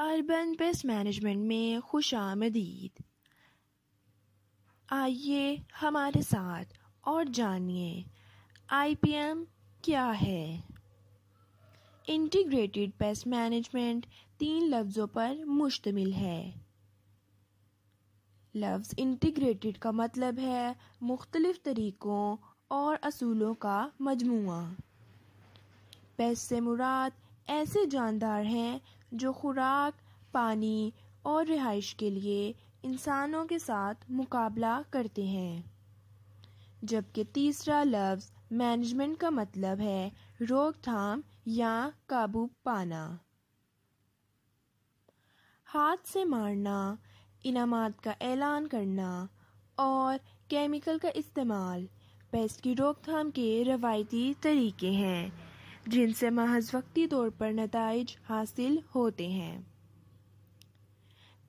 urban pest management में खुश आमदीद आइए हमारे साथ और जानिए आईपीएम क्या है इंटीग्रेटेड पेस्ट मैनेजमेंट तीन लफ्ज़ों पर मुश्तमिल है लफ्ज़ इंटीग्रेटेड का मतलब है मुख्तलिफ़ तरीक़ों और असूलों का मजमू पेस्ट से मुराद ऐसे जानदार हैं जो खुराक पानी और रिहाइश के लिए इंसानों के साथ मुकाबला करते हैं जबकि तीसरा लफ्ज़ मैनेजमेंट का मतलब है रोकथाम या काबू पाना हाथ से मारना इनाम का ऐलान करना और केमिकल का इस्तेमाल पेस्ट की रोकथाम के रवायती तरीके हैं जिनसे महज वक्ती तौर पर नतज हासिल होते हैं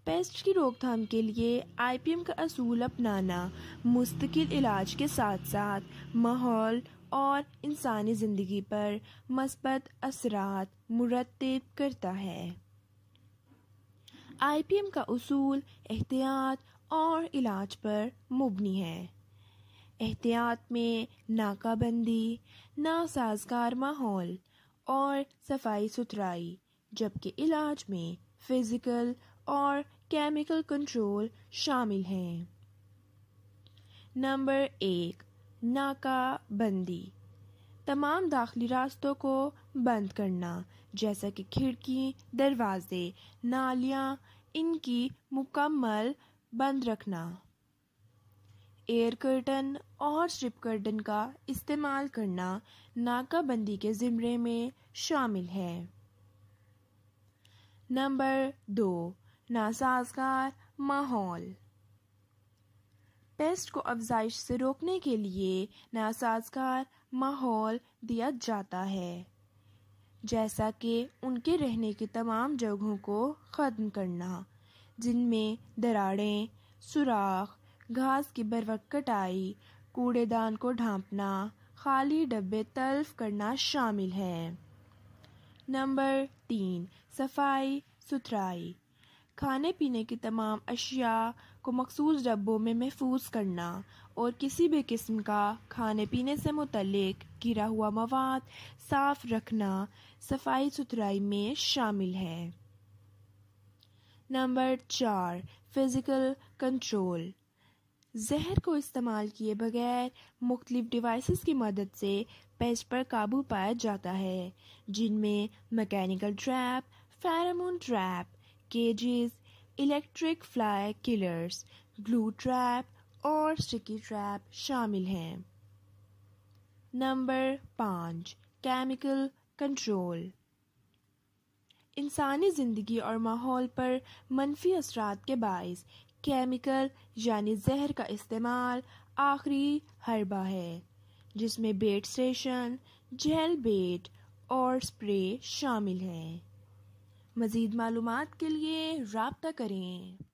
पेस्ट की रोकथाम के लिए आईपीएम का असूल अपनाना मुस्तकिल इलाज के साथ साथ माहौल और इंसानी ज़िंदगी पर मस्बत असरात मुरतब करता है आईपीएम का असूल एहतियात और इलाज पर मुबनी है एहतियात में नाकाबंदी नासाजगार माहौल और सफाई सुथराई जबकि इलाज में फिज़िकल और केमिकल कंट्रोल शामिल हैं नंबर एक नाकाबंदी तमाम दाखिली रास्तों को बंद करना जैसा कि खिड़की दरवाजे नालियाँ इनकी मुकम्मल बंद रखना एयर कर्टन और स्ट्रिप कर्टन का इस्तेमाल करना नाकाबंदी के ज़िम्मे में शामिल है नंबर दो नासाजगार माहौल पेस्ट को अफजाइश से रोकने के लिए नासाजगार माहौल दिया जाता है जैसा कि उनके रहने की तमाम जगहों को ख़त्म करना जिनमें दरारें सुराख घास की बरवक्कट आई कूड़ेदान को ढांपना खाली डब्बे तल्फ करना शामिल है नंबर तीन सफाई सुथराई खाने पीने की तमाम अशिया को मखसूस डब्बों में महफूज करना और किसी भी किस्म का खाने पीने से मुतलक गिरा हुआ मवाद साफ रखना सफाई सुथराई में शामिल है नंबर चार फिज़िकल कंट्रोल जहर को इस्तेमाल किए बगैर मुख्तलिफ डिवाइसेस की मदद से पेज पर काबू पाया जाता है जिनमें mechanical trap pheromone trap cages electric fly killers glue trap और स्टिकी ट्रैप शामिल हैं नंबर पाँच केमिकल कंट्रोल इंसानी ज़िंदगी और माहौल पर मनफी असरा के बायस केमिकल यानी जहर का इस्तेमाल आखिरी हरबा है जिसमें बेट स्टेशन जेल बेट और स्प्रे शामिल हैं मज़ीद मालूम के लिए रबता करें